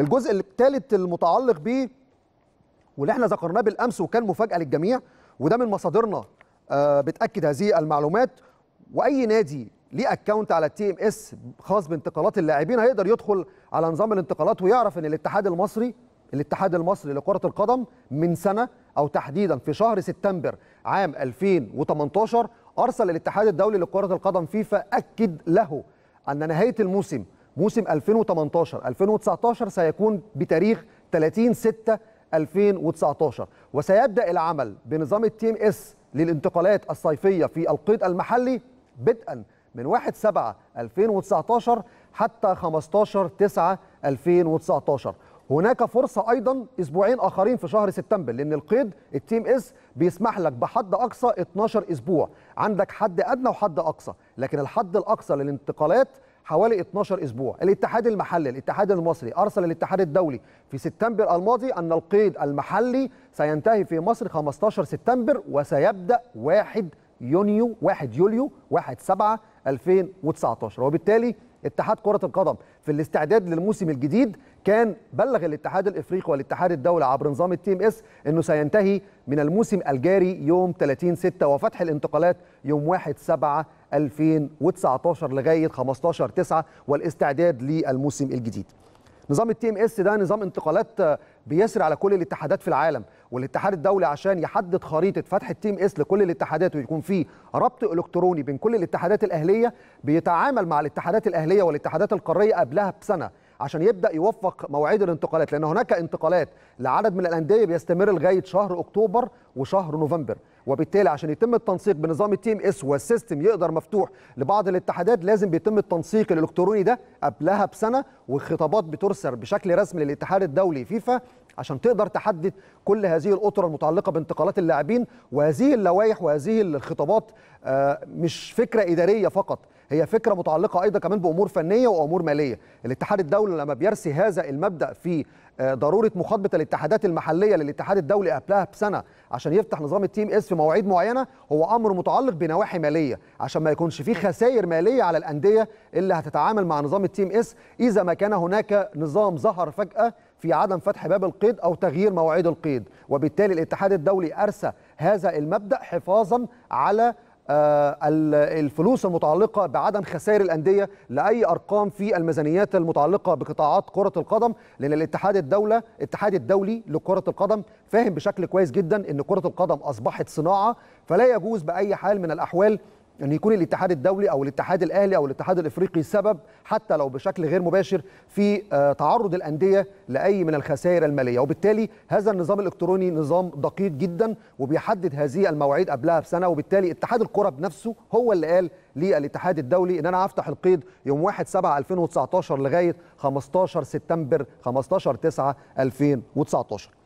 الجزء الثالث المتعلق بيه واللي احنا ذكرناه بالامس وكان مفاجاه للجميع وده من مصادرنا آه، بتاكد هذه المعلومات واي نادي ليه اكونت على التي ام اس خاص بانتقالات اللاعبين هيقدر يدخل على نظام الانتقالات ويعرف ان الاتحاد المصري الاتحاد المصري لكره القدم من سنه او تحديدا في شهر سبتمبر عام 2018 ارسل الاتحاد الدولي لكره القدم فيفا اكد له ان نهايه الموسم موسم 2018 2019 سيكون بتاريخ 30 6 2019 وسيبدا العمل بنظام التيم اس للانتقالات الصيفيه في القيد المحلي بدءا من 1 7 2019 حتى 15 9 2019 هناك فرصة أيضا أسبوعين آخرين في شهر سبتمبر لأن القيد التيم إس بيسمح لك بحد أقصى 12 أسبوع عندك حد أدنى وحد أقصى لكن الحد الأقصى للانتقالات حوالي 12 اسبوع الاتحاد المحلي الاتحاد المصري ارسل الاتحاد الدولي في سبتمبر الماضي ان القيد المحلي سينتهي في مصر 15 سبتمبر وسيبدا 1 يونيو 1 يوليو 1 7 2019 وبالتالي اتحاد كرة القدم في الاستعداد للموسم الجديد كان بلغ الاتحاد الافريقي والاتحاد الدولي عبر نظام التي ام اس انه سينتهي من الموسم الجاري يوم 30 6 وفتح الانتقالات يوم 1 7 2019 لغايه 15 9 والاستعداد للموسم الجديد. نظام التي ام اس ده نظام انتقالات آه، بيسري على كل الاتحادات في العالم والاتحاد الدولي عشان يحدد خريطه فتح التي ام اس لكل الاتحادات ويكون فيه ربط الكتروني بين كل الاتحادات الاهليه بيتعامل مع الاتحادات الاهليه والاتحادات القاريه قبلها بسنه عشان يبدا يوفق مواعيد الانتقالات لان هناك انتقالات لعدد من الانديه بيستمر لغايه شهر اكتوبر وشهر نوفمبر وبالتالي عشان يتم التنسيق بنظام التيم اس والسيستم يقدر مفتوح لبعض الاتحادات لازم بيتم التنسيق الالكتروني ده قبلها بسنه وخطابات بترسل بشكل رسمي للاتحاد الدولي فيفا عشان تقدر تحدد كل هذه الاطر المتعلقه بانتقالات اللاعبين وهذه اللوائح وهذه الخطابات آه، مش فكره اداريه فقط هي فكره متعلقه ايضا كمان بامور فنيه وامور ماليه الاتحاد الدولي لما بيرسي هذا المبدا في آه، ضروره مخاطبه الاتحادات المحليه للاتحاد الدولي قبلها بسنه عشان يفتح نظام التيم اس في مواعيد معينه هو امر متعلق بنواحي ماليه عشان ما يكونش فيه خسائر ماليه على الانديه اللي هتتعامل مع نظام التيم اس اذا ما كان هناك نظام ظهر فجاه في عدم فتح باب القيد أو تغيير مواعيد القيد وبالتالي الاتحاد الدولي أرسى هذا المبدأ حفاظا على آه، الفلوس المتعلقة بعدم خسائر الأندية لأي أرقام في الميزانيات المتعلقة بقطاعات كرة القدم لأن الاتحاد الدولة الاتحاد الدولي لكرة القدم فاهم بشكل كويس جدا أن كرة القدم أصبحت صناعة فلا يجوز بأي حال من الأحوال ان يعني يكون الاتحاد الدولي او الاتحاد الاهلي او الاتحاد الافريقي سبب حتى لو بشكل غير مباشر في آه، تعرض الانديه لاي من الخسائر الماليه وبالتالي هذا النظام الالكتروني نظام دقيق جدا وبيحدد هذه المواعيد قبلها بسنه وبالتالي اتحاد الكره بنفسه هو اللي قال للاتحاد الدولي ان انا هفتح القيد يوم 1 7 2019 لغايه 15 سبتمبر 15 9 2019